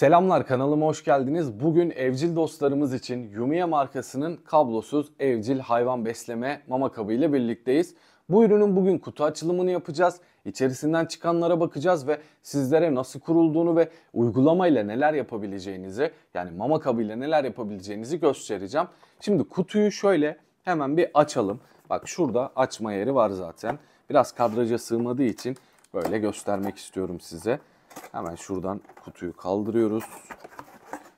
Selamlar kanalıma hoş geldiniz. Bugün evcil dostlarımız için Yumiya markasının kablosuz evcil hayvan besleme mama kabı ile birlikteyiz. Bu ürünün bugün kutu açılımını yapacağız. İçerisinden çıkanlara bakacağız ve sizlere nasıl kurulduğunu ve uygulamayla neler yapabileceğinizi yani mama kabı ile neler yapabileceğinizi göstereceğim. Şimdi kutuyu şöyle hemen bir açalım. Bak şurada açma yeri var zaten. Biraz kadraja sığmadığı için böyle göstermek istiyorum size. Hemen şuradan kutuyu kaldırıyoruz.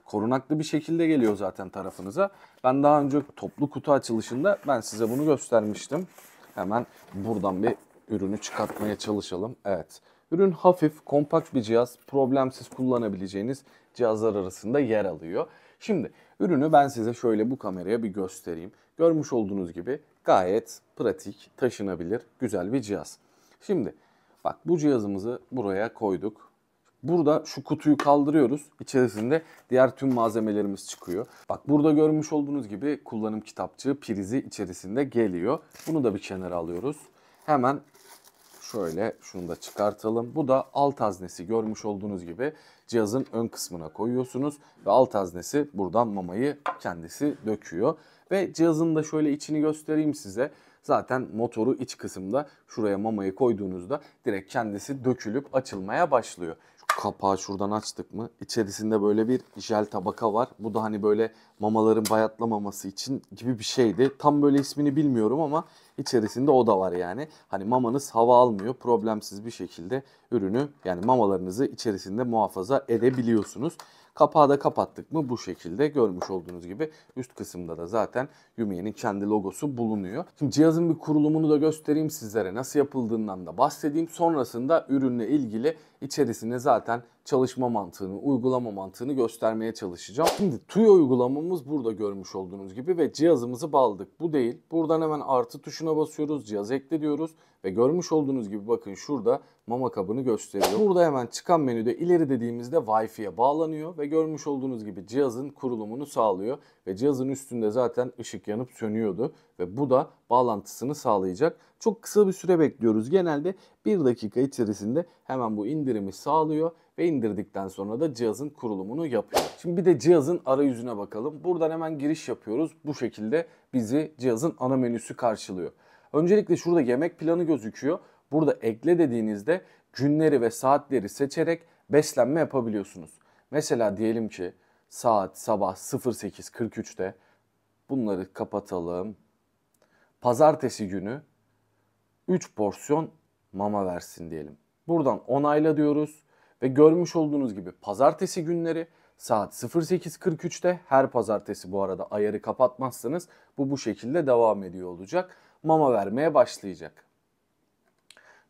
Korunaklı bir şekilde geliyor zaten tarafınıza. Ben daha önce toplu kutu açılışında ben size bunu göstermiştim. Hemen buradan bir ürünü çıkartmaya çalışalım. Evet. Ürün hafif, kompakt bir cihaz, problemsiz kullanabileceğiniz cihazlar arasında yer alıyor. Şimdi ürünü ben size şöyle bu kameraya bir göstereyim. Görmüş olduğunuz gibi gayet pratik, taşınabilir, güzel bir cihaz. Şimdi bak bu cihazımızı buraya koyduk. Burada şu kutuyu kaldırıyoruz. İçerisinde diğer tüm malzemelerimiz çıkıyor. Bak burada görmüş olduğunuz gibi kullanım kitapçığı prizi içerisinde geliyor. Bunu da bir kenara alıyoruz. Hemen şöyle şunu da çıkartalım. Bu da alt haznesi görmüş olduğunuz gibi cihazın ön kısmına koyuyorsunuz ve alt haznesi buradan mamayı kendisi döküyor. Ve cihazın da şöyle içini göstereyim size. Zaten motoru iç kısımda şuraya mamayı koyduğunuzda direkt kendisi dökülüp açılmaya başlıyor kapağı şuradan açtık mı içerisinde böyle bir jel tabaka var. Bu da hani böyle mamaların bayatlamaması için gibi bir şeydi. Tam böyle ismini bilmiyorum ama içerisinde o da var yani. Hani mamanız hava almıyor problemsiz bir şekilde ürünü yani mamalarınızı içerisinde muhafaza edebiliyorsunuz. Kapağı da kapattık mı bu şekilde görmüş olduğunuz gibi üst kısımda da zaten Yumiye'nin kendi logosu bulunuyor. Şimdi cihazın bir kurulumunu da göstereyim sizlere nasıl yapıldığından da bahsedeyim. Sonrasında ürünle ilgili içerisine zaten çalışma mantığını, uygulama mantığını göstermeye çalışacağım. Şimdi TUI uygulamamız burada görmüş olduğunuz gibi ve cihazımızı bağladık. Bu değil. Buradan hemen artı tuşuna basıyoruz. Cihaz ekle diyoruz ve görmüş olduğunuz gibi bakın şurada mama kabını gösteriyor. Burada hemen çıkan menüde ileri dediğimizde Wi-Fi'ye bağlanıyor ve görmüş olduğunuz gibi cihazın kurulumunu sağlıyor ve cihazın üstünde zaten ışık yanıp sönüyordu ve bu da bağlantısını sağlayacak. Çok kısa bir süre bekliyoruz. Genelde 1 dakika içerisinde hemen bu indirimi sağlıyor ve indirdikten sonra da cihazın kurulumunu yapıyor. Şimdi bir de cihazın arayüzüne bakalım. Buradan hemen giriş yapıyoruz. Bu şekilde bizi cihazın ana menüsü karşılıyor. Öncelikle şurada yemek planı gözüküyor. Burada ekle dediğinizde günleri ve saatleri seçerek beslenme yapabiliyorsunuz. Mesela diyelim ki saat sabah 08.43'te bunları kapatalım. Pazartesi günü 3 porsiyon mama versin diyelim. Buradan onayla diyoruz. Ve görmüş olduğunuz gibi pazartesi günleri saat 08.43'te her pazartesi bu arada ayarı kapatmazsanız bu bu şekilde devam ediyor olacak. Mama vermeye başlayacak.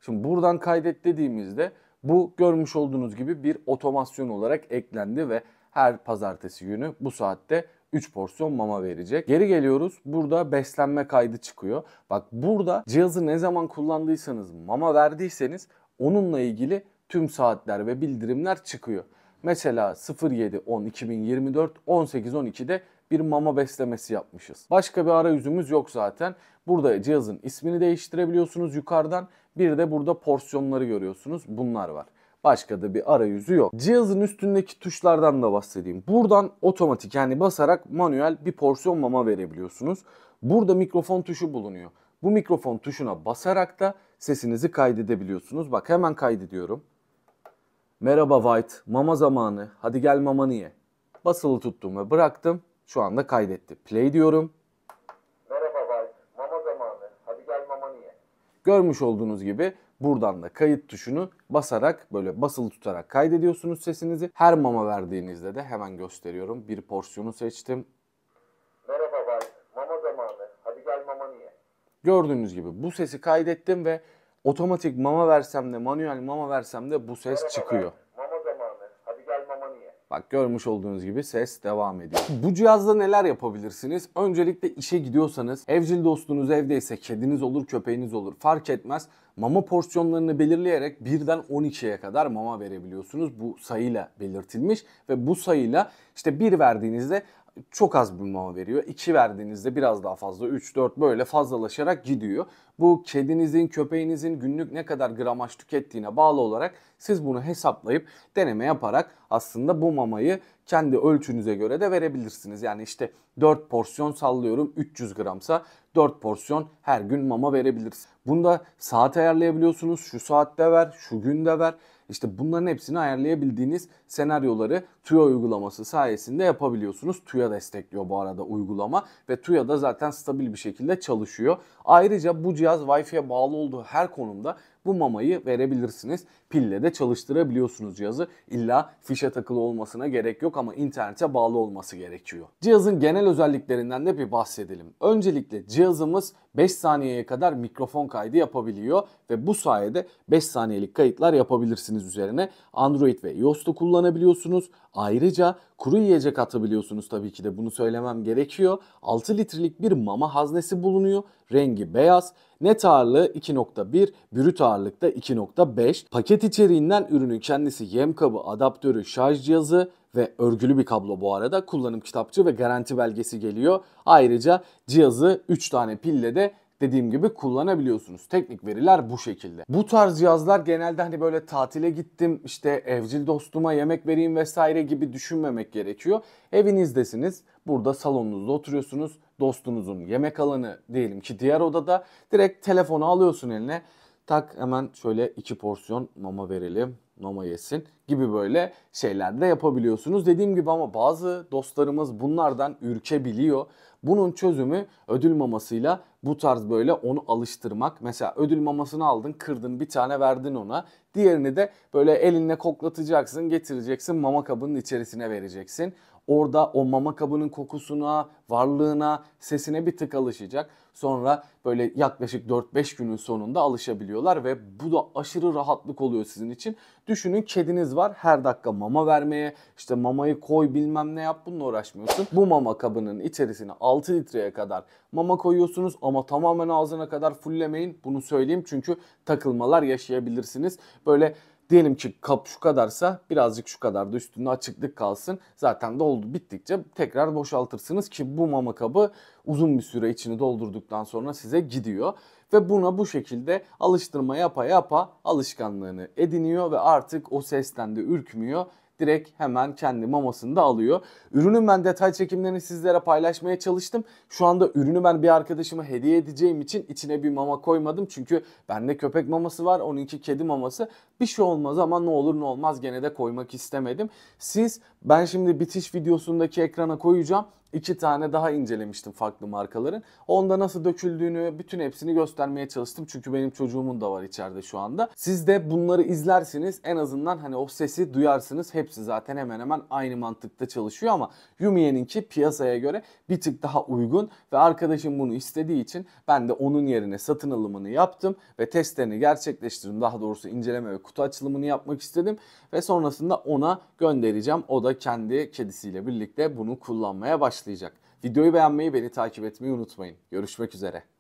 Şimdi buradan kaydet dediğimizde bu görmüş olduğunuz gibi bir otomasyon olarak eklendi ve her pazartesi günü bu saatte 3 porsiyon mama verecek. Geri geliyoruz. Burada beslenme kaydı çıkıyor. Bak burada cihazı ne zaman kullandıysanız, mama verdiyseniz onunla ilgili tüm saatler ve bildirimler çıkıyor. Mesela 07-10-2024, 18-12'de bir mama beslemesi yapmışız. Başka bir arayüzümüz yok zaten. Burada cihazın ismini değiştirebiliyorsunuz yukarıdan. Bir de burada porsiyonları görüyorsunuz. Bunlar var. Başka da bir arayüzü yok. Cihazın üstündeki tuşlardan da bahsedeyim. Buradan otomatik yani basarak manuel bir porsiyon mama verebiliyorsunuz. Burada mikrofon tuşu bulunuyor. Bu mikrofon tuşuna basarak da sesinizi kaydedebiliyorsunuz. Bak hemen kaydediyorum. Merhaba White, mama zamanı, hadi gel mama niye. Basılı tuttum ve bıraktım. Şu anda kaydetti. Play diyorum. Merhaba White, mama zamanı, hadi gel mama niye. Görmüş olduğunuz gibi buradan da kayıt tuşunu basarak böyle basılı tutarak kaydediyorsunuz sesinizi. Her mama verdiğinizde de hemen gösteriyorum. Bir porsiyonu seçtim. Merhaba White, mama zamanı, hadi gel mama niye. Gördüğünüz gibi bu sesi kaydettim ve Otomatik mama versem de manuel mama versem de bu ses Merhaba çıkıyor. Mama zamanı. Hadi gel mama niye? Bak görmüş olduğunuz gibi ses devam ediyor. Bu cihazla neler yapabilirsiniz? Öncelikle işe gidiyorsanız, evcil dostunuz evdeyse kediniz olur, köpeğiniz olur fark etmez. Mama porsiyonlarını belirleyerek birden 12'ye kadar mama verebiliyorsunuz. Bu sayıyla belirtilmiş ve bu sayıyla işte bir verdiğinizde çok az bir mama veriyor. 2 verdiğinizde biraz daha fazla 3-4 böyle fazlalaşarak gidiyor. Bu kedinizin, köpeğinizin günlük ne kadar gramaj tükettiğine bağlı olarak siz bunu hesaplayıp deneme yaparak aslında bu mamayı kendi ölçünüze göre de verebilirsiniz. Yani işte 4 porsiyon sallıyorum 300 gramsa 4 porsiyon her gün mama verebilirsiniz. Bunda saat ayarlayabiliyorsunuz. Şu saatte ver, şu günde ver. İşte bunların hepsini ayarlayabildiğiniz senaryoları tuya uygulaması sayesinde yapabiliyorsunuz. Tuya destekliyor bu arada uygulama ve tuya da zaten stabil bir şekilde çalışıyor. Ayrıca bu cihaz Wi-Fi'ye bağlı olduğu her konumda bu mamayı verebilirsiniz. Pille de çalıştırabiliyorsunuz cihazı. İlla fişe takılı olmasına gerek yok ama internete bağlı olması gerekiyor. Cihazın genel özelliklerinden de bir bahsedelim. Öncelikle cihazımız 5 saniyeye kadar mikrofon kaydı yapabiliyor ve bu sayede 5 saniyelik kayıtlar yapabilirsiniz üzerine. Android ve iOS'ta kullanabiliyorsunuz. Ayrıca kuru yiyecek atabiliyorsunuz tabii ki de bunu söylemem gerekiyor. 6 litrelik bir mama haznesi bulunuyor rengi beyaz. Net ağırlığı 2.1, brüt ağırlıkta 2.5. Paket içeriğinden ürünün kendisi yem kabı, adaptörü, şarj cihazı ve örgülü bir kablo bu arada kullanım kitapçı ve garanti belgesi geliyor. Ayrıca cihazı 3 tane pille de dediğim gibi kullanabiliyorsunuz. Teknik veriler bu şekilde. Bu tarz cihazlar genelde hani böyle tatile gittim işte evcil dostuma yemek vereyim vesaire gibi düşünmemek gerekiyor. Evinizdesiniz. Burada salonunuzda oturuyorsunuz. Dostunuzun yemek alanı diyelim ki diğer odada direkt telefonu alıyorsun eline tak hemen şöyle iki porsiyon mama verelim mama yesin gibi böyle şeyler de yapabiliyorsunuz. Dediğim gibi ama bazı dostlarımız bunlardan ürkebiliyor. Bunun çözümü ödül mamasıyla bu tarz böyle onu alıştırmak. Mesela ödül mamasını aldın, kırdın, bir tane verdin ona. Diğerini de böyle elinle koklatacaksın, getireceksin, mama kabının içerisine vereceksin. Orada o mama kabının kokusuna, varlığına, sesine bir tık alışacak. Sonra böyle yaklaşık 4-5 günün sonunda alışabiliyorlar ve bu da aşırı rahatlık oluyor sizin için. Düşünün kediniz var her dakika mama vermeye, işte mamayı koy bilmem ne yap bununla uğraşmıyorsun. Bu mama kabının içerisine 6 litreye kadar mama koyuyorsunuz ama tamamen ağzına kadar fullemeyin. Bunu söyleyeyim çünkü takılmalar yaşayabilirsiniz. Böyle Diyelim ki kap şu kadarsa birazcık şu kadar da üstünde açıklık kalsın. Zaten doldu bittikçe tekrar boşaltırsınız ki bu mama kabı uzun bir süre içini doldurduktan sonra size gidiyor. Ve buna bu şekilde alıştırma yapa yapa alışkanlığını ediniyor ve artık o sesten de ürkmüyor direkt hemen kendi mamasını da alıyor. Ürünün ben detay çekimlerini sizlere paylaşmaya çalıştım. Şu anda ürünü ben bir arkadaşıma hediye edeceğim için içine bir mama koymadım. Çünkü bende köpek maması var, onunki kedi maması. Bir şey olmaz ama ne olur ne olmaz gene de koymak istemedim. Siz ben şimdi bitiş videosundaki ekrana koyacağım iki tane daha incelemiştim farklı markaların. Onda nasıl döküldüğünü bütün hepsini göstermeye çalıştım. Çünkü benim çocuğumun da var içeride şu anda. Siz de bunları izlersiniz. En azından hani o sesi duyarsınız. Hepsi zaten hemen hemen aynı mantıkta çalışıyor ama Yumiyeninki piyasaya göre bir tık daha uygun ve arkadaşım bunu istediği için ben de onun yerine satın alımını yaptım ve testlerini gerçekleştirdim. Daha doğrusu inceleme ve kutu açılımını yapmak istedim ve sonrasında ona göndereceğim. O da kendi kedisiyle birlikte bunu kullanmaya başladı başlayacak. Videoyu beğenmeyi, beni takip etmeyi unutmayın. Görüşmek üzere.